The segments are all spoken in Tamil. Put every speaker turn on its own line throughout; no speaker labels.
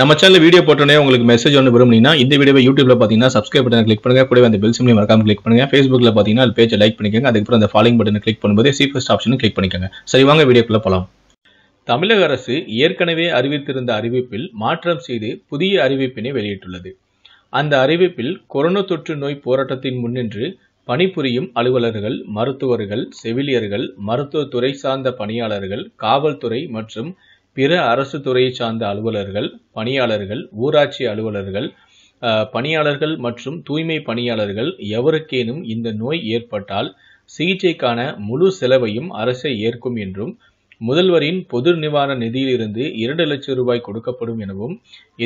நம்ம சேனல் வீடியோ போட்டோன்னே உங்களுக்கு மெசேஜ் ஒன்று விரும்புனீங்கன்னா இந்த வீடியோ யூடியூப்ல பார்த்தீங்கன்னா சப்ஸ்கிரைப் பண்ணி கிளிக் பண்ணுங்க கூட அந்த பெல் சிம்லி மறக்காம கிளிக் பண்ணுங்க ஃபேஸ்புக்கில் பார்த்தீங்கன்னா அது பேஜை லைக் பண்ணிக்கோங்க அதுக்கப்புறம் அந்த ஃபாலோயிங் பட்டன் கிளிக் பண்ணும்போது சீஃபஸ்ட் ஆப்ஷனும் கிளிக் பண்ணிக்கோங்க சரி வாங்க வீடியோக்குள்ள போகலாம் தமிழக அரசு ஏற்கனவே அறிவித்திருந்த அறிவிப்பில் மாற்றம் செய்து புதிய அறிவிப்பினை வெளியிட்டுள்ளது அந்த அறிவிப்பில் கொரோனா தொற்று நோய் போராட்டத்தின் முன்னின்று பணிபுரியும் அலுவலர்கள் மருத்துவர்கள் செவிலியர்கள் மருத்துவ துறை சார்ந்த பணியாளர்கள் காவல்துறை மற்றும் பிற அரசு துறையை சார்ந்த அலுவலர்கள் பணியாளர்கள் ஊராட்சி அலுவலர்கள் பணியாளர்கள் மற்றும் தூய்மை பணியாளர்கள் எவருக்கேனும் இந்த நோய் ஏற்பட்டால் சிகிச்சைக்கான முழு செலவையும் அரசே ஏற்கும் என்றும் முதல்வரின் பொது நிவாரண நிதியிலிருந்து இரண்டு லட்சம் ரூபாய் கொடுக்கப்படும் எனவும்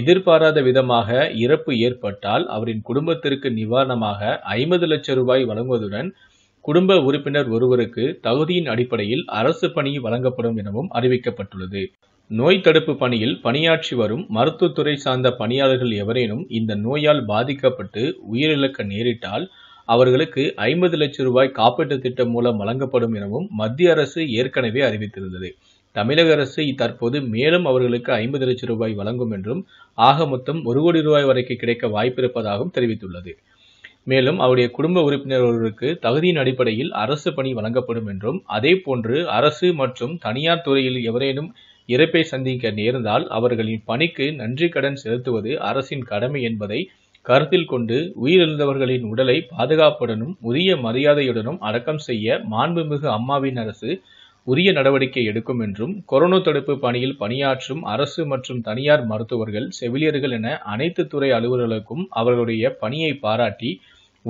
எதிர்பாராத விதமாக இறப்பு ஏற்பட்டால் அவரின் குடும்பத்திற்கு நிவாரணமாக ஐம்பது லட்சம் ரூபாய் வழங்குவதுடன் குடும்ப உறுப்பினர் ஒருவருக்கு தகுதியின் அடிப்படையில் அரசு பணி வழங்கப்படும் எனவும் அறிவிக்கப்பட்டுள்ளது நோய் தடுப்பு பணியில் பணியாற்றி வரும் மருத்துவத்துறை சார்ந்த பணியாளர்கள் எவரேனும் இந்த நோயால் பாதிக்கப்பட்டு உயிரிழக்க நேரிட்டால் அவர்களுக்கு ஐம்பது லட்சம் ரூபாய் காப்பீட்டு திட்டம் மூலம் வழங்கப்படும் எனவும் மத்திய அரசு ஏற்கனவே அறிவித்திருந்தது தமிழக அரசு தற்போது மேலும் அவர்களுக்கு ஐம்பது லட்சம் ரூபாய் வழங்கும் என்றும் ஆக மொத்தம் ஒரு கோடி ரூபாய் வரைக்கும் கிடைக்க வாய்ப்பிருப்பதாகவும் தெரிவித்துள்ளது மேலும் அவருடைய குடும்ப உறுப்பினர் ஒருவருக்கு தகுதியின் அடிப்படையில் அரசு பணி வழங்கப்படும் என்றும் அதே போன்று அரசு மற்றும் தனியார் துறையில் எவரேனும் இறப்பை சந்திக்க நேர்ந்தால் அவர்களின் பணிக்கு நன்றி கடன் செலுத்துவது அரசின் கடமை என்பதை கருத்தில் கொண்டு உயிரிழந்தவர்களின் உடலை பாதுகாப்புடனும் உரிய மரியாதையுடனும் அடக்கம் செய்ய மாண்புமிகு அம்மாவின் அரசு உரிய நடவடிக்கை எடுக்கும் என்றும் கொரோனா தடுப்பு பணியில் பணியாற்றும் அரசு மற்றும் தனியார் மருத்துவர்கள் செவிலியர்கள் என அனைத்து துறை அலுவலர்களுக்கும் அவர்களுடைய பணியை பாராட்டி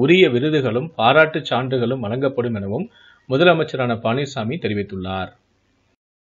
உரிய விருதுகளும் பாராட்டுச் சான்றுகளும் வழங்கப்படும் எனவும் முதலமைச்சரான பழனிசாமி தெரிவித்துள்ளார்